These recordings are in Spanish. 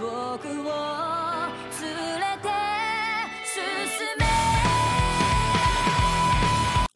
僕を連れ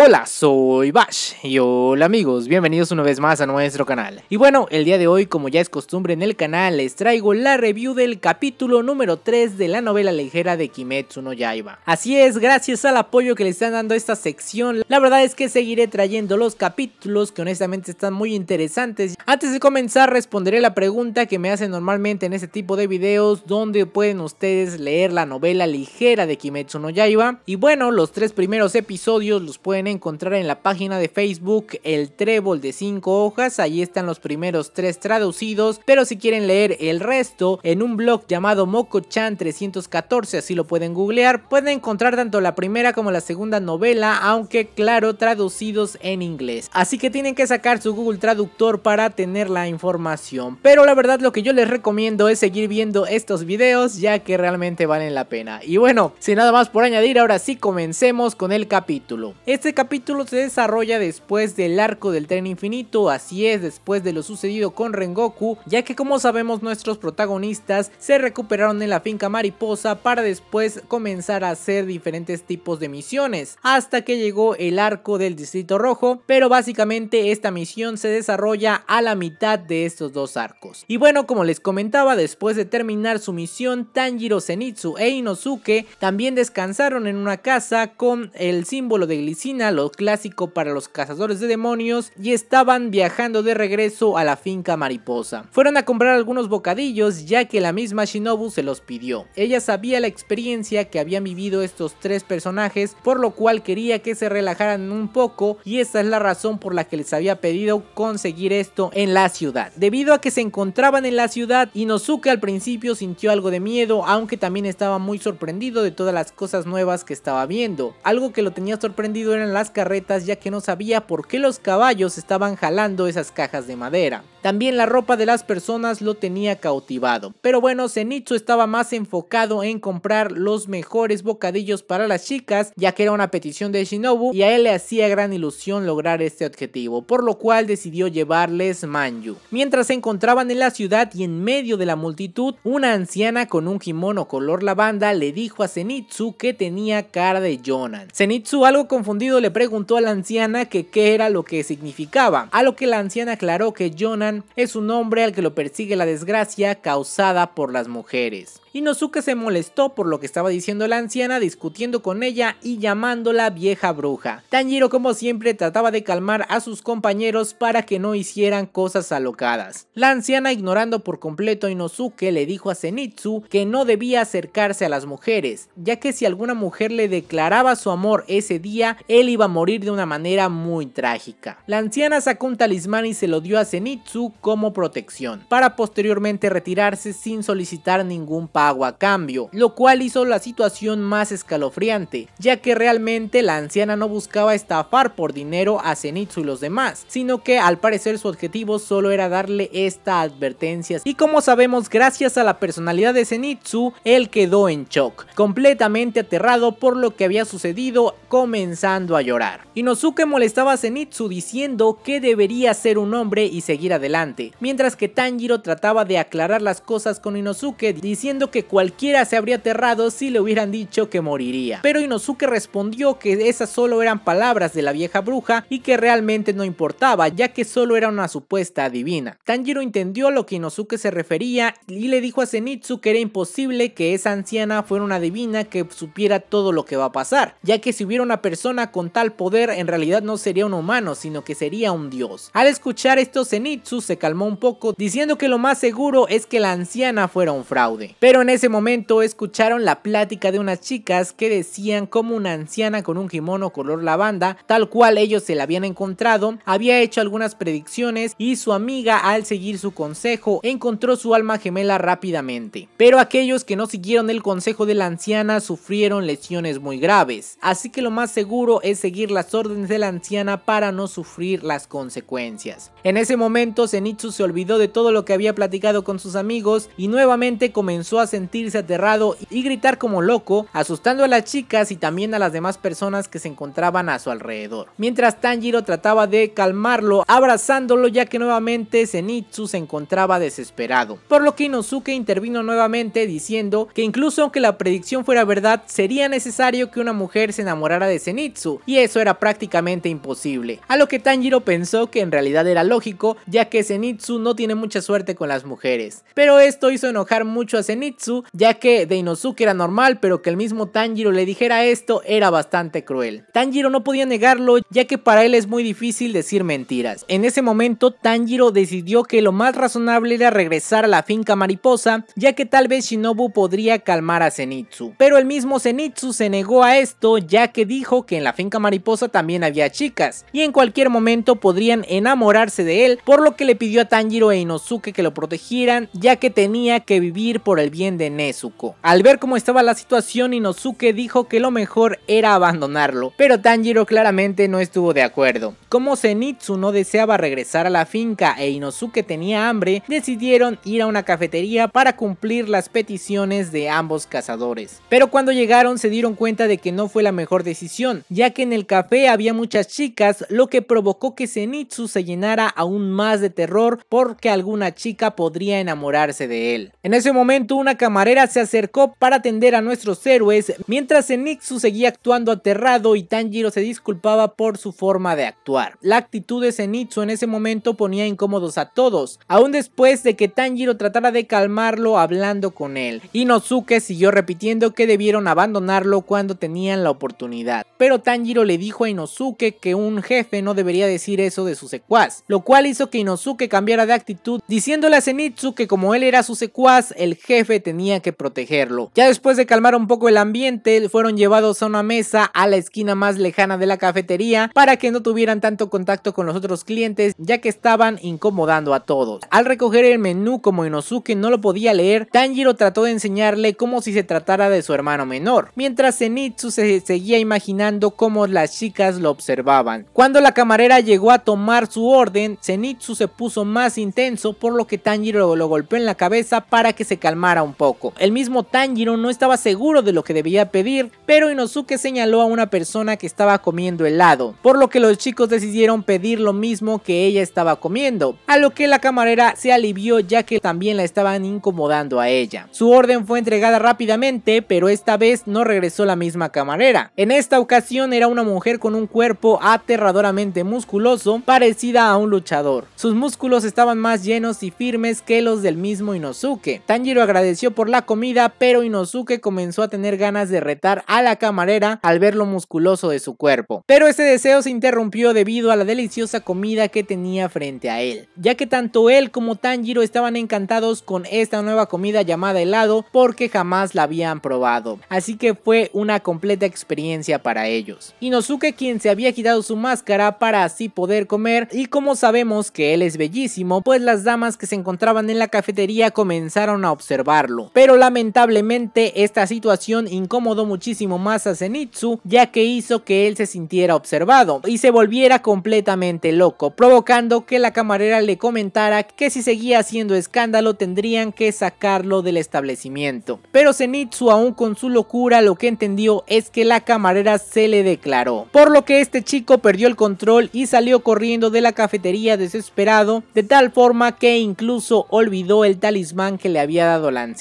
Hola, soy Bash y hola amigos, bienvenidos una vez más a nuestro canal. Y bueno, el día de hoy, como ya es costumbre en el canal, les traigo la review del capítulo número 3 de la novela ligera de Kimetsu no Yaiba. Así es, gracias al apoyo que le están dando a esta sección, la verdad es que seguiré trayendo los capítulos que honestamente están muy interesantes. Antes de comenzar, responderé la pregunta que me hacen normalmente en este tipo de videos, donde pueden ustedes leer la novela ligera de Kimetsu no Yaiba. Y bueno, los tres primeros episodios los pueden encontrar en la página de Facebook El Trébol de 5 hojas, ahí están los primeros tres traducidos, pero si quieren leer el resto en un blog llamado Mocochan 314, así lo pueden googlear, pueden encontrar tanto la primera como la segunda novela, aunque claro, traducidos en inglés. Así que tienen que sacar su Google Traductor para tener la información. Pero la verdad lo que yo les recomiendo es seguir viendo estos videos ya que realmente valen la pena. Y bueno, sin nada más por añadir, ahora sí comencemos con el capítulo. Este este capítulo se desarrolla después del arco del tren infinito, así es, después de lo sucedido con Rengoku, ya que como sabemos nuestros protagonistas se recuperaron en la finca mariposa para después comenzar a hacer diferentes tipos de misiones, hasta que llegó el arco del distrito rojo, pero básicamente esta misión se desarrolla a la mitad de estos dos arcos. Y bueno, como les comentaba, después de terminar su misión, Tanjiro Senitsu e Inosuke también descansaron en una casa con el símbolo de glicina lo clásico para los cazadores de demonios, y estaban viajando de regreso a la finca mariposa. Fueron a comprar algunos bocadillos ya que la misma Shinobu se los pidió. Ella sabía la experiencia que habían vivido estos tres personajes, por lo cual quería que se relajaran un poco y esa es la razón por la que les había pedido conseguir esto en la ciudad. Debido a que se encontraban en la ciudad, Inosuke al principio sintió algo de miedo, aunque también estaba muy sorprendido de todas las cosas nuevas que estaba viendo. Algo que lo tenía sorprendido eran las carretas ya que no sabía por qué los caballos estaban jalando esas cajas de madera. También la ropa de las personas lo tenía cautivado. Pero bueno, Zenitsu estaba más enfocado en comprar los mejores bocadillos para las chicas ya que era una petición de Shinobu y a él le hacía gran ilusión lograr este objetivo, por lo cual decidió llevarles Manju. Mientras se encontraban en la ciudad y en medio de la multitud, una anciana con un kimono color lavanda le dijo a Zenitsu que tenía cara de Jonan. Zenitsu algo confundido le preguntó a la anciana que qué era lo que significaba, a lo que la anciana aclaró que Jonan es un hombre al que lo persigue la desgracia causada por las mujeres. Inosuke se molestó por lo que estaba diciendo la anciana discutiendo con ella y llamándola vieja bruja. Tanjiro como siempre trataba de calmar a sus compañeros para que no hicieran cosas alocadas. La anciana ignorando por completo a Inosuke le dijo a Zenitsu que no debía acercarse a las mujeres, ya que si alguna mujer le declaraba su amor ese día, él iba a morir de una manera muy trágica. La anciana sacó un talismán y se lo dio a Zenitsu como protección, para posteriormente retirarse sin solicitar ningún agua a cambio, lo cual hizo la situación más escalofriante, ya que realmente la anciana no buscaba estafar por dinero a Zenitsu y los demás, sino que al parecer su objetivo solo era darle esta advertencia y como sabemos gracias a la personalidad de Zenitsu, él quedó en shock, completamente aterrado por lo que había sucedido comenzando a llorar. Inosuke molestaba a Zenitsu diciendo que debería ser un hombre y seguir adelante, mientras que Tanjiro trataba de aclarar las cosas con Inosuke diciendo que cualquiera se habría aterrado si le hubieran dicho que moriría. Pero Inosuke respondió que esas solo eran palabras de la vieja bruja y que realmente no importaba, ya que solo era una supuesta adivina. Tanjiro entendió a lo que Inosuke se refería y le dijo a Zenitsu que era imposible que esa anciana fuera una adivina que supiera todo lo que va a pasar, ya que si hubiera una persona con tal poder en realidad no sería un humano, sino que sería un dios. Al escuchar esto Zenitsu se calmó un poco diciendo que lo más seguro es que la anciana fuera un fraude. Pero en ese momento escucharon la plática de unas chicas que decían como una anciana con un kimono color lavanda, tal cual ellos se la habían encontrado, había hecho algunas predicciones y su amiga al seguir su consejo encontró su alma gemela rápidamente. Pero aquellos que no siguieron el consejo de la anciana sufrieron lesiones muy graves, así que lo más seguro es seguir las órdenes de la anciana para no sufrir las consecuencias. En ese momento Zenitsu se olvidó de todo lo que había platicado con sus amigos y nuevamente comenzó a sentirse aterrado y gritar como loco, asustando a las chicas y también a las demás personas que se encontraban a su alrededor. Mientras Tanjiro trataba de calmarlo, abrazándolo ya que nuevamente Zenitsu se encontraba desesperado. Por lo que Inosuke intervino nuevamente diciendo que incluso aunque la predicción fuera verdad, sería necesario que una mujer se enamorara de Zenitsu, y eso era prácticamente imposible. A lo que Tanjiro pensó que en realidad era lógico, ya que Zenitsu no tiene mucha suerte con las mujeres. Pero esto hizo enojar mucho a Zenitsu ya que de Inosuke era normal, pero que el mismo Tanjiro le dijera esto era bastante cruel. Tanjiro no podía negarlo, ya que para él es muy difícil decir mentiras. En ese momento, Tanjiro decidió que lo más razonable era regresar a la finca mariposa, ya que tal vez Shinobu podría calmar a Zenitsu. Pero el mismo Zenitsu se negó a esto, ya que dijo que en la finca mariposa también había chicas, y en cualquier momento podrían enamorarse de él, por lo que le pidió a Tanjiro e Inosuke que lo protegieran, ya que tenía que vivir por el bien de Nezuko. Al ver cómo estaba la situación, Inosuke dijo que lo mejor era abandonarlo, pero Tanjiro claramente no estuvo de acuerdo. Como Zenitsu no deseaba regresar a la finca e Inosuke tenía hambre, decidieron ir a una cafetería para cumplir las peticiones de ambos cazadores. Pero cuando llegaron se dieron cuenta de que no fue la mejor decisión, ya que en el café había muchas chicas, lo que provocó que Zenitsu se llenara aún más de terror porque alguna chica podría enamorarse de él. En ese momento una camarera se acercó para atender a nuestros héroes, mientras Zenitsu seguía actuando aterrado y Tanjiro se disculpaba por su forma de actuar. La actitud de Zenitsu en ese momento ponía incómodos a todos, aún después de que Tanjiro tratara de calmarlo hablando con él. Inosuke siguió repitiendo que debieron abandonarlo cuando tenían la oportunidad, pero Tanjiro le dijo a Inosuke que un jefe no debería decir eso de su secuaz, lo cual hizo que Inosuke cambiara de actitud diciéndole a Zenitsu que como él era su secuaz, el jefe tenía que protegerlo. Ya después de calmar un poco el ambiente, fueron llevados a una mesa a la esquina más lejana de la cafetería para que no tuvieran tanto contacto con los otros clientes ya que estaban incomodando a todos. Al recoger el menú como Inosuke no lo podía leer, Tanjiro trató de enseñarle como si se tratara de su hermano menor, mientras Zenitsu se seguía imaginando cómo las chicas lo observaban. Cuando la camarera llegó a tomar su orden, Zenitsu se puso más intenso por lo que Tanjiro lo golpeó en la cabeza para que se calmara poco. El mismo Tanjiro no estaba seguro de lo que debía pedir, pero Inosuke señaló a una persona que estaba comiendo helado, por lo que los chicos decidieron pedir lo mismo que ella estaba comiendo, a lo que la camarera se alivió ya que también la estaban incomodando a ella. Su orden fue entregada rápidamente, pero esta vez no regresó la misma camarera. En esta ocasión era una mujer con un cuerpo aterradoramente musculoso, parecida a un luchador. Sus músculos estaban más llenos y firmes que los del mismo Inosuke. Tanjiro agradeció por la comida, pero Inosuke comenzó a tener ganas de retar a la camarera al ver lo musculoso de su cuerpo. Pero ese deseo se interrumpió debido a la deliciosa comida que tenía frente a él, ya que tanto él como Tanjiro estaban encantados con esta nueva comida llamada helado porque jamás la habían probado, así que fue una completa experiencia para ellos. Inosuke quien se había quitado su máscara para así poder comer y como sabemos que él es bellísimo, pues las damas que se encontraban en la cafetería comenzaron a observar pero lamentablemente esta situación incomodó muchísimo más a Zenitsu ya que hizo que él se sintiera observado y se volviera completamente loco, provocando que la camarera le comentara que si seguía haciendo escándalo tendrían que sacarlo del establecimiento. Pero Zenitsu aún con su locura lo que entendió es que la camarera se le declaró, por lo que este chico perdió el control y salió corriendo de la cafetería desesperado de tal forma que incluso olvidó el talismán que le había dado Lance.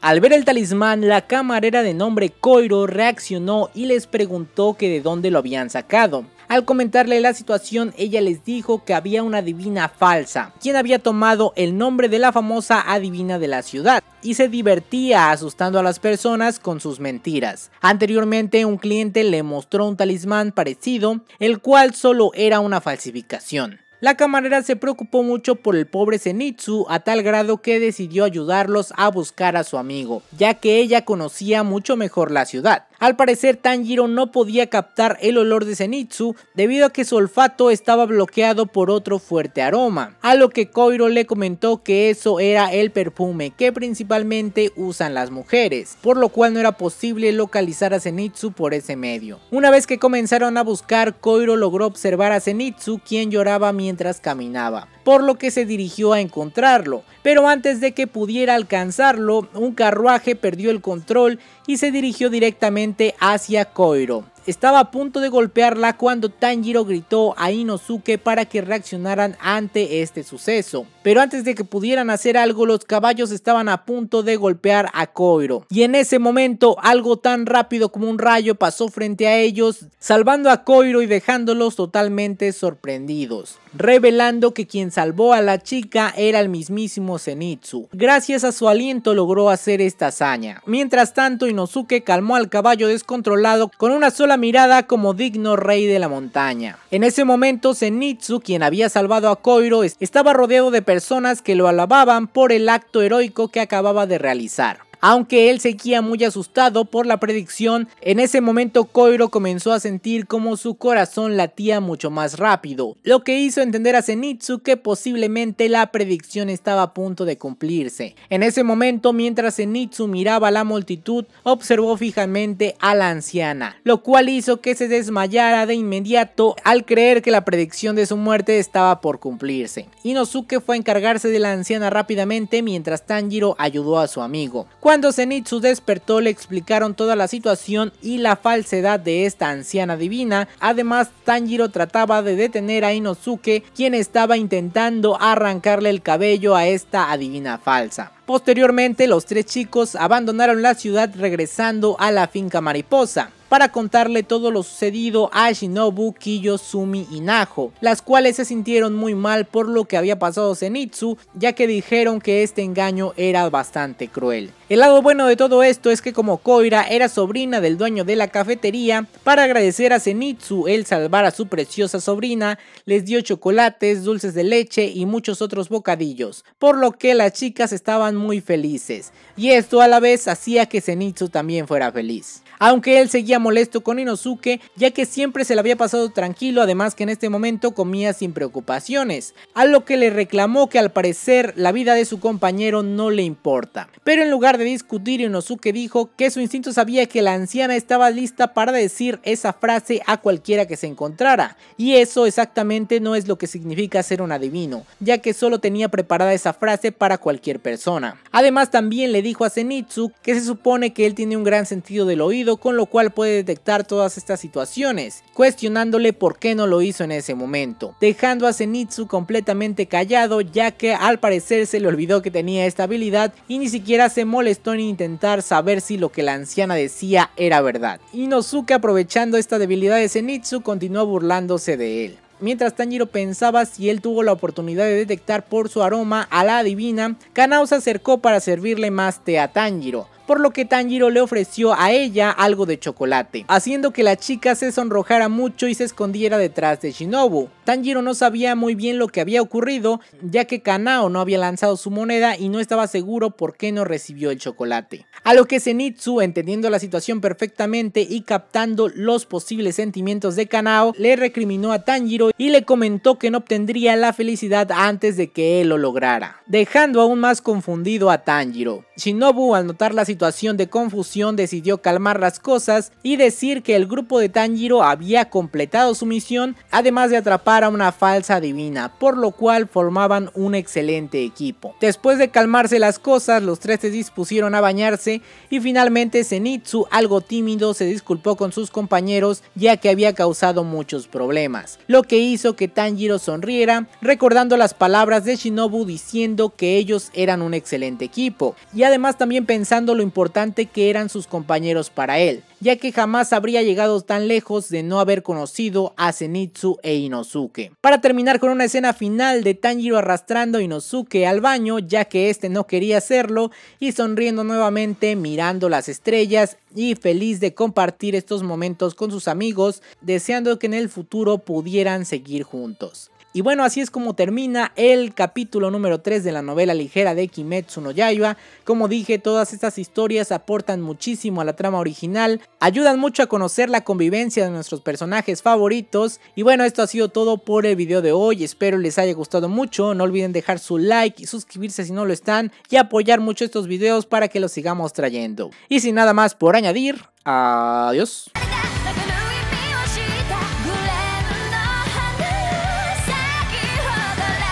Al ver el talismán, la camarera de nombre Coiro reaccionó y les preguntó que de dónde lo habían sacado. Al comentarle la situación, ella les dijo que había una adivina falsa, quien había tomado el nombre de la famosa adivina de la ciudad y se divertía asustando a las personas con sus mentiras. Anteriormente, un cliente le mostró un talismán parecido, el cual solo era una falsificación. La camarera se preocupó mucho por el pobre Zenitsu a tal grado que decidió ayudarlos a buscar a su amigo, ya que ella conocía mucho mejor la ciudad. Al parecer Tanjiro no podía captar el olor de Zenitsu debido a que su olfato estaba bloqueado por otro fuerte aroma, a lo que Koiro le comentó que eso era el perfume que principalmente usan las mujeres, por lo cual no era posible localizar a Zenitsu por ese medio. Una vez que comenzaron a buscar, Koiro logró observar a Zenitsu quien lloraba mientras caminaba, por lo que se dirigió a encontrarlo, pero antes de que pudiera alcanzarlo, un carruaje perdió el control y se dirigió directamente hacia Coiro. Estaba a punto de golpearla cuando Tanjiro gritó a Inosuke para que reaccionaran ante este suceso. Pero antes de que pudieran hacer algo, los caballos estaban a punto de golpear a Koiro. Y en ese momento, algo tan rápido como un rayo pasó frente a ellos, salvando a Koiro y dejándolos totalmente sorprendidos. Revelando que quien salvó a la chica era el mismísimo Zenitsu. Gracias a su aliento logró hacer esta hazaña. Mientras tanto, Inosuke calmó al caballo descontrolado con una sola mirada como digno rey de la montaña. En ese momento, Zenitsu, quien había salvado a Koiro, estaba rodeado de personas que lo alababan por el acto heroico que acababa de realizar aunque él seguía muy asustado por la predicción, en ese momento Koiro comenzó a sentir como su corazón latía mucho más rápido, lo que hizo entender a Zenitsu que posiblemente la predicción estaba a punto de cumplirse. En ese momento, mientras Zenitsu miraba a la multitud, observó fijamente a la anciana, lo cual hizo que se desmayara de inmediato al creer que la predicción de su muerte estaba por cumplirse. Inosuke fue a encargarse de la anciana rápidamente mientras Tanjiro ayudó a su amigo. Cuando Zenitsu despertó le explicaron toda la situación y la falsedad de esta anciana divina, además Tanjiro trataba de detener a Inosuke quien estaba intentando arrancarle el cabello a esta adivina falsa. Posteriormente, los tres chicos abandonaron la ciudad regresando a la finca mariposa para contarle todo lo sucedido a Shinobu, Kiyo, Sumi y Naho, las cuales se sintieron muy mal por lo que había pasado senitsu ya que dijeron que este engaño era bastante cruel. El lado bueno de todo esto es que como Koira era sobrina del dueño de la cafetería, para agradecer a senitsu el salvar a su preciosa sobrina, les dio chocolates, dulces de leche y muchos otros bocadillos, por lo que las chicas estaban muy felices, y esto a la vez hacía que Zenitsu también fuera feliz. Aunque él seguía molesto con Inosuke, ya que siempre se le había pasado tranquilo, además que en este momento comía sin preocupaciones, a lo que le reclamó que al parecer la vida de su compañero no le importa. Pero en lugar de discutir, Inosuke dijo que su instinto sabía que la anciana estaba lista para decir esa frase a cualquiera que se encontrara, y eso exactamente no es lo que significa ser un adivino, ya que solo tenía preparada esa frase para cualquier persona. Además también le dijo a Zenitsu que se supone que él tiene un gran sentido del oído con lo cual puede detectar todas estas situaciones, cuestionándole por qué no lo hizo en ese momento, dejando a Zenitsu completamente callado ya que al parecer se le olvidó que tenía esta habilidad y ni siquiera se molestó en intentar saber si lo que la anciana decía era verdad. Inosuke aprovechando esta debilidad de Zenitsu continuó burlándose de él. Mientras Tanjiro pensaba si él tuvo la oportunidad de detectar por su aroma a la adivina, Kanao se acercó para servirle más té a Tanjiro, por lo que Tanjiro le ofreció a ella algo de chocolate, haciendo que la chica se sonrojara mucho y se escondiera detrás de Shinobu. Tanjiro no sabía muy bien lo que había ocurrido, ya que Kanao no había lanzado su moneda y no estaba seguro por qué no recibió el chocolate. A lo que Zenitsu, entendiendo la situación perfectamente y captando los posibles sentimientos de Kanao, le recriminó a Tanjiro y le comentó que no obtendría la felicidad antes de que él lo lograra, dejando aún más confundido a Tanjiro. Shinobu, al notar la situación de confusión, decidió calmar las cosas y decir que el grupo de Tanjiro había completado su misión, además de atrapar a una falsa divina, por lo cual formaban un excelente equipo. Después de calmarse las cosas, los tres se dispusieron a bañarse y finalmente Zenitsu, algo tímido, se disculpó con sus compañeros ya que había causado muchos problemas, lo que hizo que Tanjiro sonriera, recordando las palabras de Shinobu diciendo que ellos eran un excelente equipo, y además también pensando lo importante que eran sus compañeros para él ya que jamás habría llegado tan lejos de no haber conocido a Zenitsu e Inosuke. Para terminar con una escena final de Tanjiro arrastrando a Inosuke al baño, ya que este no quería hacerlo, y sonriendo nuevamente mirando las estrellas y feliz de compartir estos momentos con sus amigos, deseando que en el futuro pudieran seguir juntos. Y bueno, así es como termina el capítulo número 3 de la novela ligera de Kimetsu no Yaiba. Como dije, todas estas historias aportan muchísimo a la trama original, ayudan mucho a conocer la convivencia de nuestros personajes favoritos. Y bueno, esto ha sido todo por el video de hoy, espero les haya gustado mucho, no olviden dejar su like y suscribirse si no lo están y apoyar mucho estos videos para que los sigamos trayendo. Y sin nada más por añadir, adiós.